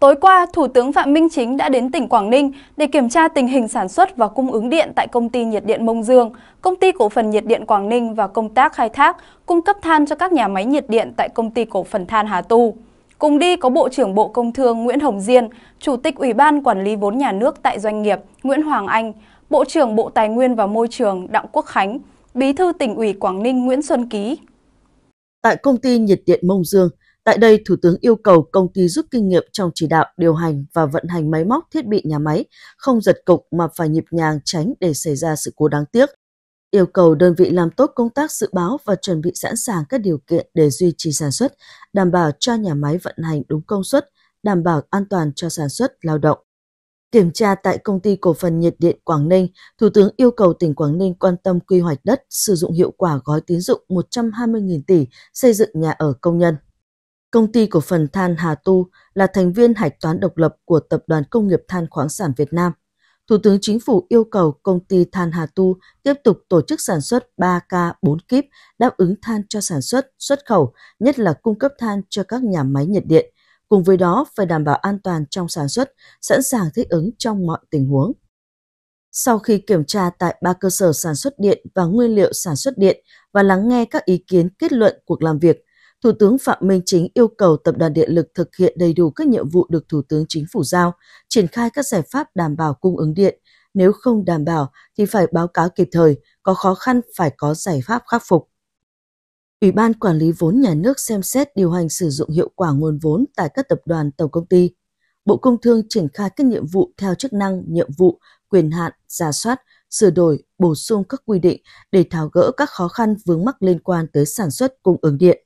Tối qua, Thủ tướng Phạm Minh Chính đã đến tỉnh Quảng Ninh để kiểm tra tình hình sản xuất và cung ứng điện tại công ty nhiệt điện Mông Dương, công ty cổ phần nhiệt điện Quảng Ninh và công tác khai thác, cung cấp than cho các nhà máy nhiệt điện tại công ty cổ phần than Hà Tu. Cùng đi có Bộ trưởng Bộ Công Thương Nguyễn Hồng Diên, Chủ tịch Ủy ban Quản lý vốn nhà nước tại doanh nghiệp Nguyễn Hoàng Anh, Bộ trưởng Bộ Tài nguyên và Môi trường Đặng Quốc Khánh, Bí thư tỉnh ủy Quảng Ninh Nguyễn Xuân Ký. Tại công ty nhiệt điện Mông Dương, Tại đây, Thủ tướng yêu cầu công ty rút kinh nghiệm trong chỉ đạo, điều hành và vận hành máy móc thiết bị nhà máy, không giật cục mà phải nhịp nhàng tránh để xảy ra sự cố đáng tiếc. Yêu cầu đơn vị làm tốt công tác dự báo và chuẩn bị sẵn sàng các điều kiện để duy trì sản xuất, đảm bảo cho nhà máy vận hành đúng công suất, đảm bảo an toàn cho sản xuất, lao động. Kiểm tra tại công ty cổ phần nhiệt điện Quảng Ninh, Thủ tướng yêu cầu tỉnh Quảng Ninh quan tâm quy hoạch đất, sử dụng hiệu quả gói tín dụng 120.000 tỷ xây dựng nhà ở công nhân. Công ty cổ phần than Hà Tu là thành viên hạch toán độc lập của Tập đoàn Công nghiệp Than khoáng sản Việt Nam. Thủ tướng Chính phủ yêu cầu công ty than Hà Tu tiếp tục tổ chức sản xuất 3K 4 kíp đáp ứng than cho sản xuất, xuất khẩu, nhất là cung cấp than cho các nhà máy nhiệt điện. Cùng với đó phải đảm bảo an toàn trong sản xuất, sẵn sàng thích ứng trong mọi tình huống. Sau khi kiểm tra tại ba cơ sở sản xuất điện và nguyên liệu sản xuất điện và lắng nghe các ý kiến kết luận cuộc làm việc, Thủ tướng Phạm Minh Chính yêu cầu Tập đoàn Điện lực thực hiện đầy đủ các nhiệm vụ được Thủ tướng Chính phủ giao, triển khai các giải pháp đảm bảo cung ứng điện. Nếu không đảm bảo thì phải báo cáo kịp thời, có khó khăn phải có giải pháp khắc phục. Ủy ban Quản lý vốn nhà nước xem xét điều hành sử dụng hiệu quả nguồn vốn tại các tập đoàn tổng công ty. Bộ Công Thương triển khai các nhiệm vụ theo chức năng, nhiệm vụ, quyền hạn, giả soát, sửa đổi, bổ sung các quy định để tháo gỡ các khó khăn vướng mắc liên quan tới sản xuất cung ứng điện.